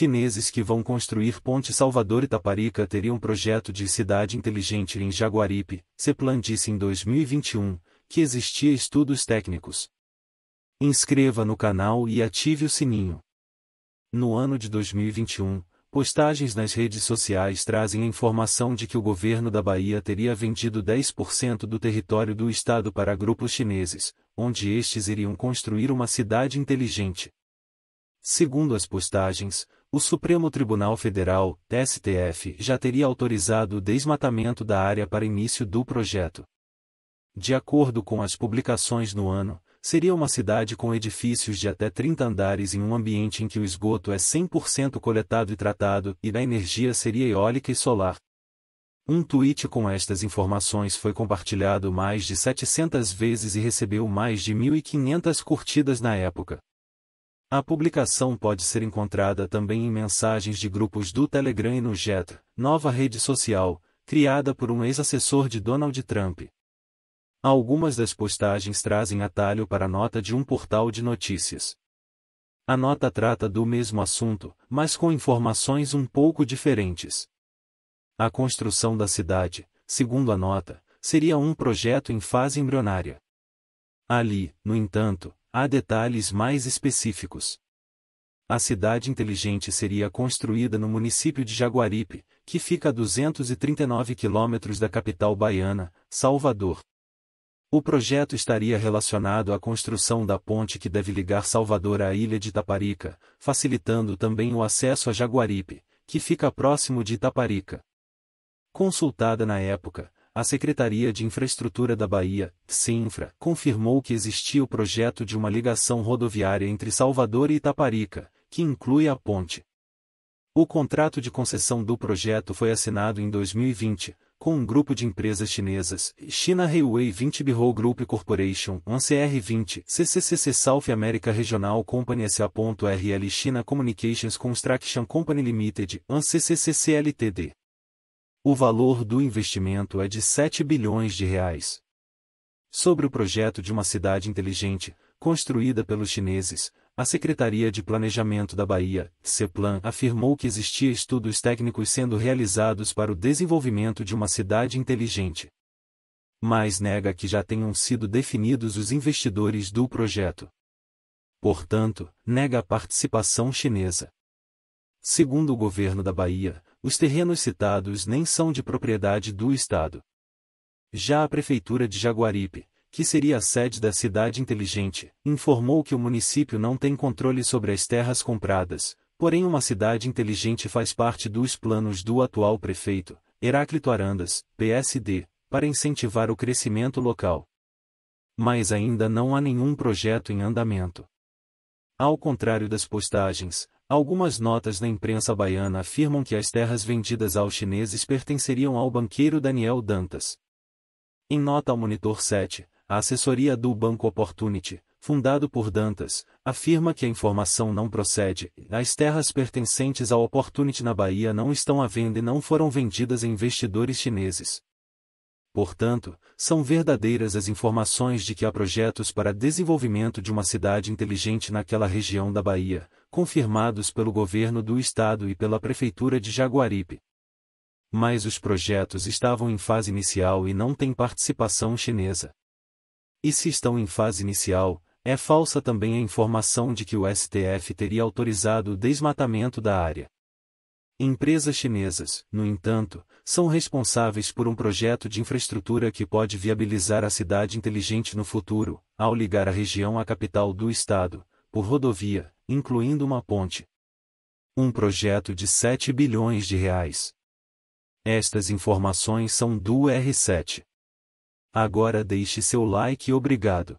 Chineses que vão construir ponte Salvador Itaparica teriam projeto de cidade inteligente em Jaguaripe, Ceplan disse em 2021, que existia estudos técnicos. Inscreva no canal e ative o sininho. No ano de 2021, postagens nas redes sociais trazem a informação de que o governo da Bahia teria vendido 10% do território do estado para grupos chineses, onde estes iriam construir uma cidade inteligente. Segundo as postagens, o Supremo Tribunal Federal, STF, já teria autorizado o desmatamento da área para início do projeto. De acordo com as publicações no ano, seria uma cidade com edifícios de até 30 andares em um ambiente em que o esgoto é 100% coletado e tratado e da energia seria eólica e solar. Um tweet com estas informações foi compartilhado mais de 700 vezes e recebeu mais de 1.500 curtidas na época. A publicação pode ser encontrada também em mensagens de grupos do Telegram e no Jet, nova rede social, criada por um ex-assessor de Donald Trump. Algumas das postagens trazem atalho para a nota de um portal de notícias. A nota trata do mesmo assunto, mas com informações um pouco diferentes. A construção da cidade, segundo a nota, seria um projeto em fase embrionária. Ali, no entanto, Há detalhes mais específicos. A cidade inteligente seria construída no município de Jaguaripe, que fica a 239 quilômetros da capital baiana, Salvador. O projeto estaria relacionado à construção da ponte que deve ligar Salvador à ilha de Itaparica, facilitando também o acesso a Jaguaripe, que fica próximo de Itaparica. Consultada na época, a Secretaria de Infraestrutura da Bahia, SINFRA, confirmou que existia o projeto de uma ligação rodoviária entre Salvador e Itaparica, que inclui a ponte. O contrato de concessão do projeto foi assinado em 2020, com um grupo de empresas chinesas, China Railway 20 Bihou Group Corporation, cr 20 CCCC South America Regional Company SA.RL China Communications Construction Company Limited, 1 LTD. O valor do investimento é de 7 bilhões de reais. Sobre o projeto de uma cidade inteligente, construída pelos chineses, a Secretaria de Planejamento da Bahia, CEPLAN, afirmou que existia estudos técnicos sendo realizados para o desenvolvimento de uma cidade inteligente. Mas nega que já tenham sido definidos os investidores do projeto. Portanto, nega a participação chinesa. Segundo o governo da Bahia, os terrenos citados nem são de propriedade do Estado. Já a Prefeitura de Jaguaripe, que seria a sede da cidade inteligente, informou que o município não tem controle sobre as terras compradas, porém uma cidade inteligente faz parte dos planos do atual prefeito, Heráclito Arandas, PSD, para incentivar o crescimento local. Mas ainda não há nenhum projeto em andamento. Ao contrário das postagens, Algumas notas na imprensa baiana afirmam que as terras vendidas aos chineses pertenceriam ao banqueiro Daniel Dantas. Em nota ao Monitor 7, a assessoria do Banco Opportunity, fundado por Dantas, afirma que a informação não procede, as terras pertencentes ao Opportunity na Bahia não estão à venda e não foram vendidas a investidores chineses. Portanto, são verdadeiras as informações de que há projetos para desenvolvimento de uma cidade inteligente naquela região da Bahia, confirmados pelo governo do estado e pela prefeitura de Jaguaripe. Mas os projetos estavam em fase inicial e não têm participação chinesa. E se estão em fase inicial, é falsa também a informação de que o STF teria autorizado o desmatamento da área. Empresas chinesas, no entanto, são responsáveis por um projeto de infraestrutura que pode viabilizar a cidade inteligente no futuro, ao ligar a região à capital do estado, por rodovia, incluindo uma ponte. Um projeto de 7 bilhões de reais. Estas informações são do R7. Agora deixe seu like e obrigado.